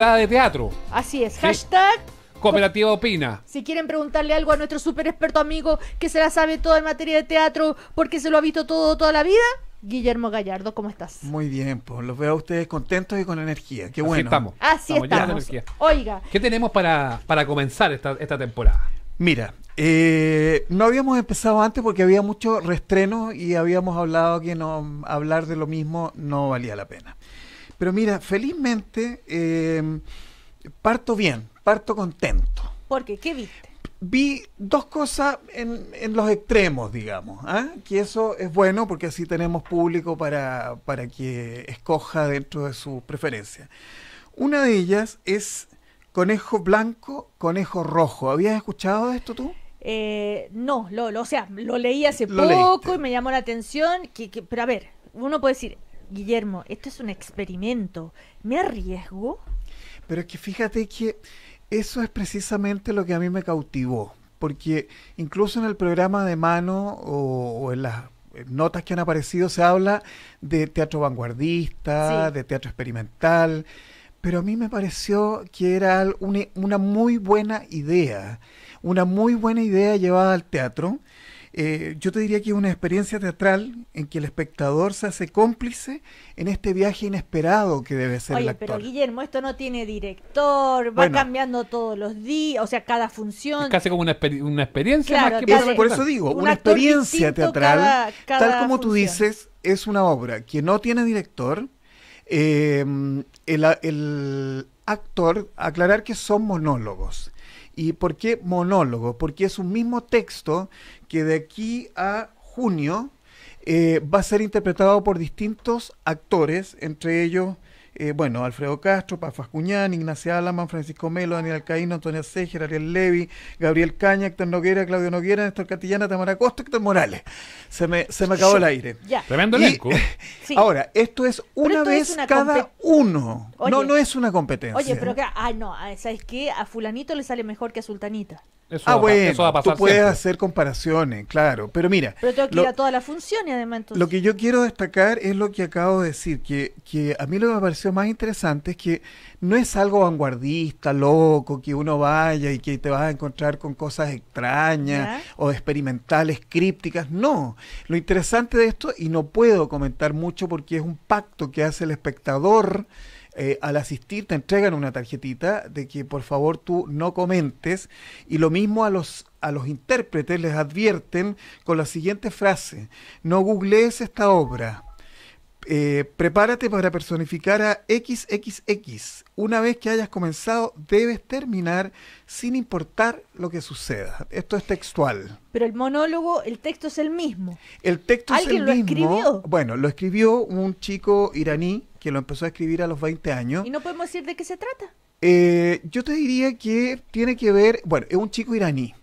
de teatro. Así es. Hashtag. Cooperativa Opina. Si quieren preguntarle algo a nuestro super experto amigo que se la sabe todo en materia de teatro porque se lo ha visto todo toda la vida, Guillermo Gallardo, ¿cómo estás? Muy bien, pues los veo a ustedes contentos y con energía. Qué Así Estamos. Así estamos. Oiga. ¿Qué tenemos para, para comenzar esta, esta temporada? Mira, eh, no habíamos empezado antes porque había mucho restreno y habíamos hablado que no hablar de lo mismo no valía la pena. Pero mira, felizmente em, parto bien, parto contento. ¿Por qué? ¿Qué viste? Vi dos cosas en, los extremos, digamos, ¿ah? que eso es bueno porque así tenemos público para, que escoja dentro de su preferencia. Una de ellas es conejo blanco, conejo rojo. ¿Habías escuchado esto tú? Eh, no, lo, o sea, lo leí hace poco y me llamó la atención, que, pero a ver, uno puede decir, Guillermo, esto es un experimento, ¿me arriesgo? Pero es que fíjate que eso es precisamente lo que a mí me cautivó, porque incluso en el programa de mano o, en las notas que han aparecido se habla de teatro vanguardista, de teatro experimental, pero a mí me pareció que era e, una muy buena idea, una muy buena idea llevada al teatro eh, yo te diría que es una experiencia teatral en que el espectador se hace cómplice en este viaje inesperado que debe ser el actor. pero Guillermo, esto no tiene director, va cambiando todos los días, o sea, cada función. Es casi como una, experiencia más que Por eso digo, una experiencia teatral, tal como tú dices, es una obra que no tiene director. Eh, el actor, aclarar que son monólogos. ¿Y por qué monólogo? Porque es un mismo texto que de aquí a junio eh, va a ser interpretado por distintos actores, entre ellos eh, bueno, Alfredo Castro, Pafas Cuñán, Ignacia Alaman, Francisco Melo, Daniel Alcaíno, Antonio Seger, Ariel Levi, Gabriel Caña, Héctor Noguera, Claudio Noguera, Néstor Catillana, Tamara Costa, Héctor Morales. Se me, se me acabó el aire. Tremendo el disco. Ahora, esto es una vez cada uno. no, no es una competencia. Oye, pero que, ah, no, ¿sabes qué? A fulanito le sale mejor que a sultanita ah, bueno, tú puedes hacer comparaciones, claro. Pero mira. Pero tengo que ir a las además. Lo que yo quiero destacar es lo que acabo de decir, que, que a mí lo que me pareció más interesante es que no es algo vanguardista, loco, que uno vaya y que te vas a encontrar con cosas extrañas o experimentales, crípticas. No. Lo interesante de esto, y no puedo comentar mucho porque es un pacto que hace el espectador eh, al asistir te entregan una tarjetita de que por favor tú no comentes y lo mismo a los a los intérpretes les advierten con la siguiente frase, no googlees esta obra, eh, prepárate para personificar a XXX. Una vez que hayas comenzado, debes terminar sin importar lo que suceda. Esto es textual. Pero el monólogo, el texto es el mismo. El texto es el lo Escribió? Bueno, lo escribió un chico iraní que lo empezó a escribir a los 20 años. ¿Y no podemos decir de qué se trata? Eh, yo te diría que tiene que ver, bueno, es un chico iraní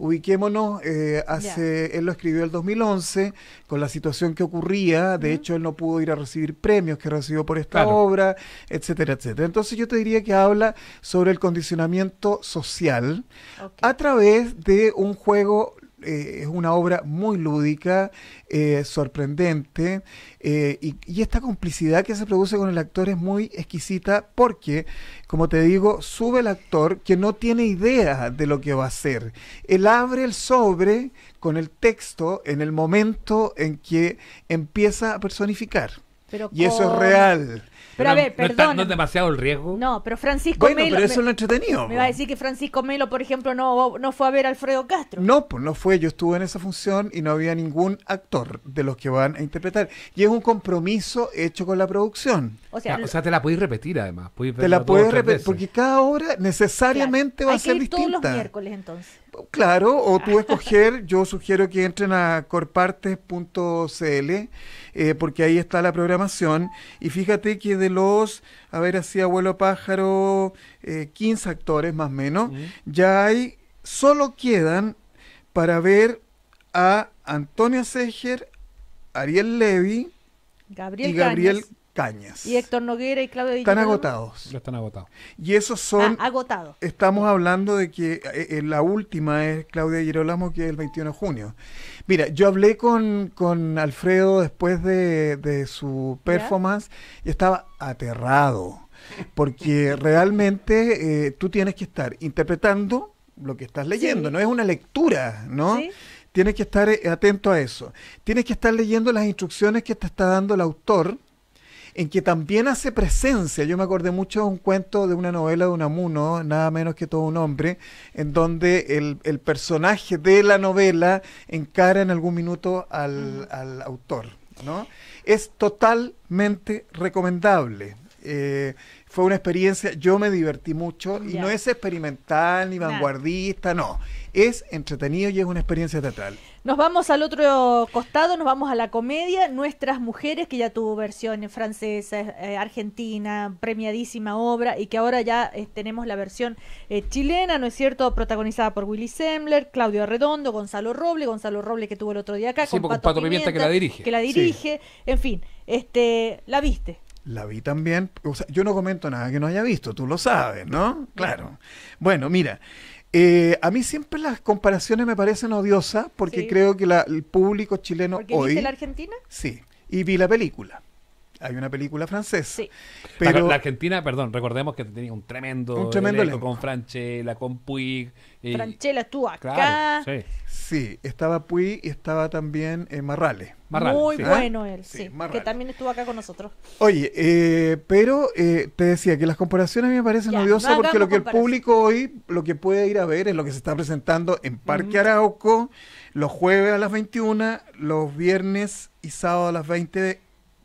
Ubiquémonos, eh, hace, él lo escribió el 2011 con la situación que ocurría, de hecho él no pudo ir a recibir premios que recibió por esta obra, etcétera, etcétera. Entonces yo te diría que habla sobre el condicionamiento social a través de un juego eh, es una obra muy lúdica, eh, sorprendente, eh, y, y, esta complicidad que se produce con el actor es muy exquisita porque, como te digo, sube el actor que no tiene idea de lo que va a hacer. Él abre el sobre con el texto en el momento en que empieza a personificar y eso es real. Pero, No, demasiado el riesgo. No, pero Francisco bueno, Pero eso es lo entretenido. Me va a decir que Francisco Melo, por ejemplo, no, no fue a ver a Alfredo Castro. No, pues no fue. Yo estuve en esa función y no había ningún actor de los que van a interpretar. Y es un compromiso hecho con la producción. O sea, o sea te la puedes repetir además. te la puedes repetir. Porque cada obra necesariamente va a ser que ir distinta. todos los miércoles entonces. Claro, o tú ah. escoger, yo sugiero que entren a corpartes.cl eh, porque ahí está la programación y fíjate que de los, a ver, así abuelo pájaro, 15 eh, actores más o menos, ya hay, solo quedan para ver a Antonio Seger, Ariel Levy Gabriel y Gabriel cañas. Y Héctor Noguera y Claudio Están agotados. están agotados. Y esos son... Ah, agotados. Estamos hablando de que eh, eh, la última es Claudia Girolamo, que es el 21 de junio. Mira, yo hablé con, Alfredo después de, su performance y estaba aterrado. Porque realmente eh, tú tienes que estar interpretando lo que estás leyendo, no es una lectura, ¿no? Tienes que estar atento a eso. Tienes que estar leyendo las instrucciones que te está dando el autor en que también hace presencia. Yo me acordé mucho de un cuento de una novela de Unamuno, nada menos que todo un hombre, en donde el, personaje de la novela encara en algún minuto al, al autor. ¿no? Es totalmente recomendable. Eh, fue una experiencia, yo me divertí mucho y no es experimental ni vanguardista, no. Es entretenido y es una experiencia teatral. Nos vamos al otro costado, nos vamos a la comedia. Nuestras mujeres, que ya tuvo versión francesa, eh, argentina, premiadísima obra, y que ahora ya eh, tenemos la versión chilena, ¿no es cierto? Protagonizada por Willy Sembler, Claudio Arredondo, Gonzalo Roble, Gonzalo Roble que tuvo el otro día acá, con, pues, que la dirige. Que la dirige, en fin, este, la viste. La vi también. yo no comento nada que no haya visto, tú lo sabes, ¿no? Claro. Bueno, mira, eh, a mí siempre las comparaciones me parecen odiosas porque creo que el público chileno ¿Porque hoy. la Argentina? Sí, y vi la película hay una película francesa. Sí. Pero la, Argentina, perdón, recordemos que tenía un tremendo, un tremendo elenco, con Franchella, con Puig. Franchella estuvo acá. sí. estaba Puig y estaba también eh, Marrale, Marrales. Muy bueno él, sí. que también estuvo acá con nosotros. Oye, eh, pero eh, te decía que las comparaciones me parecen odiosas porque lo que el público hoy, lo que puede ir a ver es lo que se está presentando en Parque Arauco los jueves a las 21, los viernes y sábado a las 20 de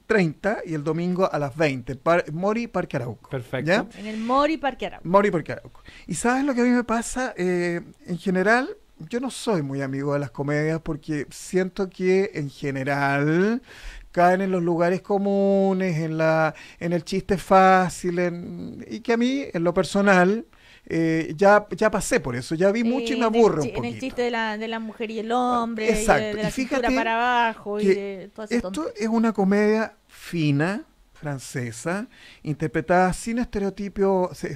30 y el domingo a las 20. para Mori Parque Arauco. Perfecto. En el Mori Parque Arauco. Mori Parque Arauco. Y sabes lo que a mí me pasa, eh, en general, yo no soy muy amigo de las comedias porque siento que en general caen en los lugares comunes, en, la, en el chiste fácil, y que a mí, en lo personal, eh, ya, ya pasé por eso, ya vi mucho y me aburro un poquito. En el chiste de la, de la mujer y el hombre, Y de, la y fíjate para abajo. Y esto es una comedia fina, francesa, interpretada sin,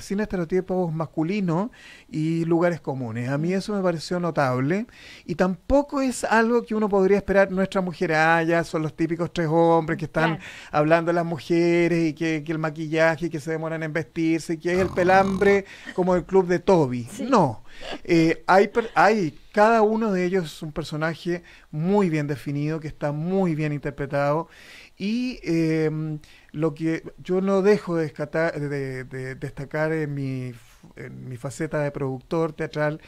sin estereotipos masculinos y lugares comunes. A mí eso me pareció notable y tampoco es algo que uno podría esperar. Nuestra mujer, allá ah, son los típicos tres hombres que están hablando de las mujeres y que, el maquillaje, que se demoran en vestirse, que es el pelambre como el club de Toby. No eh, hay, hay, cada uno de ellos es un personaje muy bien definido, que está muy bien interpretado. Y em, lo que yo no dejo de, destacar en mi, faceta de productor teatral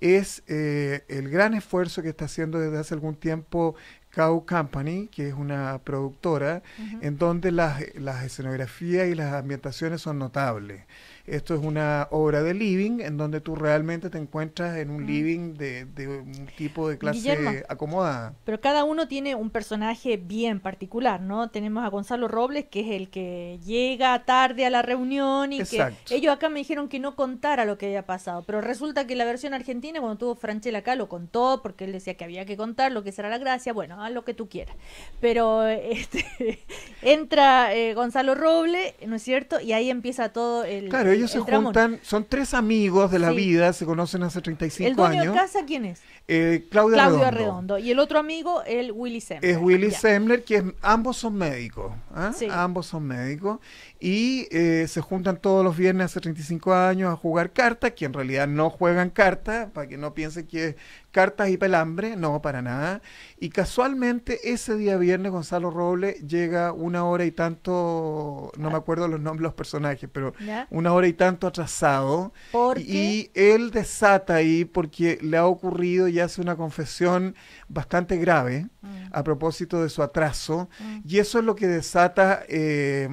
es eh, el gran esfuerzo que está haciendo desde hace algún tiempo Cow Company, que es una productora, en donde las escenografías y las ambientaciones son notables. Esto es una obra de living en donde tú realmente te encuentras en un ah. living de, un tipo de clase acomodada. Pero cada uno tiene un personaje bien particular, ¿no? Tenemos a Gonzalo Robles, que es el que llega tarde a la reunión y que ellos acá me dijeron que no contara lo que había pasado, pero resulta que la versión argentina cuando tuvo Franchel acá lo contó porque él decía que había que contar lo que será la gracia, bueno, haz lo que tú quieras. Pero este entra eh, Gonzalo Robles, ¿no es cierto? Y ahí empieza todo el ellos se juntan, son tres amigos de la vida, se conocen hace 35 años. ¿El dueño de casa quién es? Eh, Claudio, Arredondo. Y el otro amigo, el Willy Semler. Es Willy Semler, que ambos son médicos. ¿ah? Ambos son médicos. Y eh, se juntan todos los viernes hace 35 años a jugar cartas, que en realidad no juegan cartas, para que no piensen que, cartas y pelambre, no, para nada. Y casualmente ese día viernes Gonzalo Robles llega una hora y tanto, no me acuerdo los nombres de los personajes, pero una hora y tanto atrasado. ¿Por y, y él desata ahí porque le ha ocurrido y hace una confesión bastante grave mm. a propósito de su atraso. Mm. Y eso es lo que desata eh,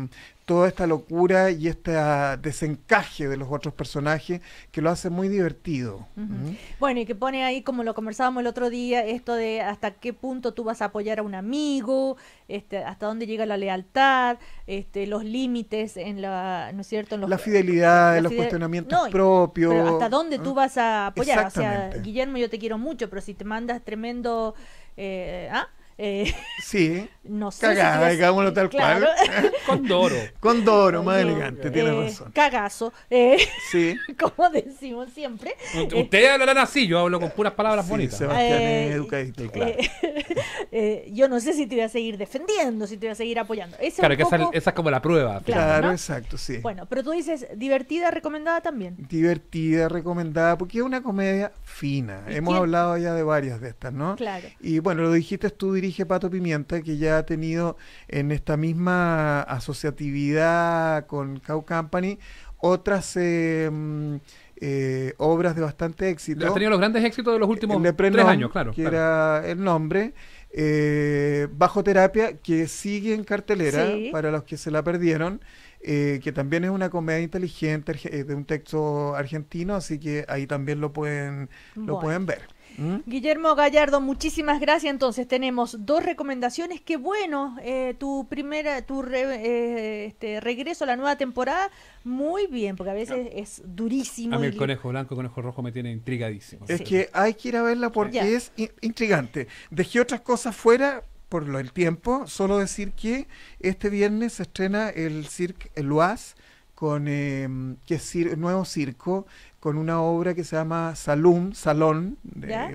toda esta locura y este ah, desencaje de los otros personajes que lo hace muy divertido. ¿Mm? Bueno, y que pone ahí, como lo conversábamos el otro día, esto de hasta qué punto tú vas a apoyar a un amigo, este, hasta dónde llega la lealtad, este, los límites en la, ¿no es cierto? En los, la fidelidad, los cuestionamientos propios. hasta dónde tú vas a apoyar. O sea, Guillermo, yo te quiero mucho, pero si te mandas tremendo... Eh, ah, eh, sí. No sé. Cagada, si digámoslo tal Con doro Con más elegante, Tienes eh, razón. Cagazo. Eh, sí. Como decimos siempre. Ustedes hablarán así, yo hablo con puras palabras sí, bonitas. Sebastián es educadito, claro. yo no sé si te voy a seguir defendiendo, si te voy a seguir apoyando. claro, que esa, es como la prueba. Claro, exacto, sí. Bueno, pero tú dices divertida, recomendada también. Divertida, recomendada, porque es una comedia fina. Hemos hablado ya de varias de estas, ¿no? Claro. Y bueno, lo dijiste tú directamente dije Pato Pimienta, que ya ha tenido en esta misma asociatividad con Cow Company otras eh, mm, eh, obras de bastante éxito. Ha tenido los grandes éxitos de los eh, últimos tres años, claro. Que era el nombre. bajo terapia, que sigue en cartelera para los que se la perdieron. Eh, que también es una comedia inteligente eh, de un texto argentino, así que ahí también lo pueden, lo pueden ver. Guillermo Gallardo, muchísimas gracias. Entonces tenemos dos recomendaciones. Qué bueno, eh, tu primera, tu este, regreso a la nueva temporada, muy bien, porque a veces es durísimo. A mí el conejo blanco, el conejo rojo me tiene intrigadísimo. Es que hay que ir a verla porque es intrigante. Dejé otras cosas fuera por lo, el tiempo, solo decir que este viernes se estrena el Cirque el con, eh, que es nuevo circo, con una obra que se llama Salum, Salón,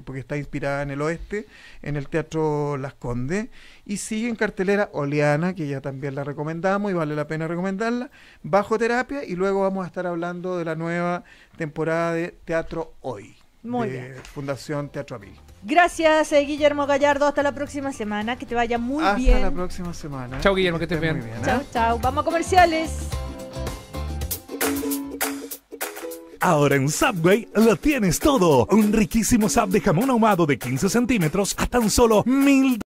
porque está inspirada en el oeste, en el Teatro Las Condes, y sigue en cartelera Oleana, que ya también la recomendamos y vale la pena recomendarla, Bajo Terapia, y luego vamos a estar hablando de la nueva temporada de Teatro Hoy. Muy bien. Fundación Teatro Avil. Gracias, eh, Guillermo Gallardo. Hasta la próxima semana. Que te vaya muy bien. Hasta la próxima semana. Chao, Guillermo. Que, te estés bien. bien chao, ¿eh? chao. Vamos a comerciales. Ahora en Subway lo tienes todo. Un riquísimo sab de jamón ahumado de 15 centímetros a tan solo mil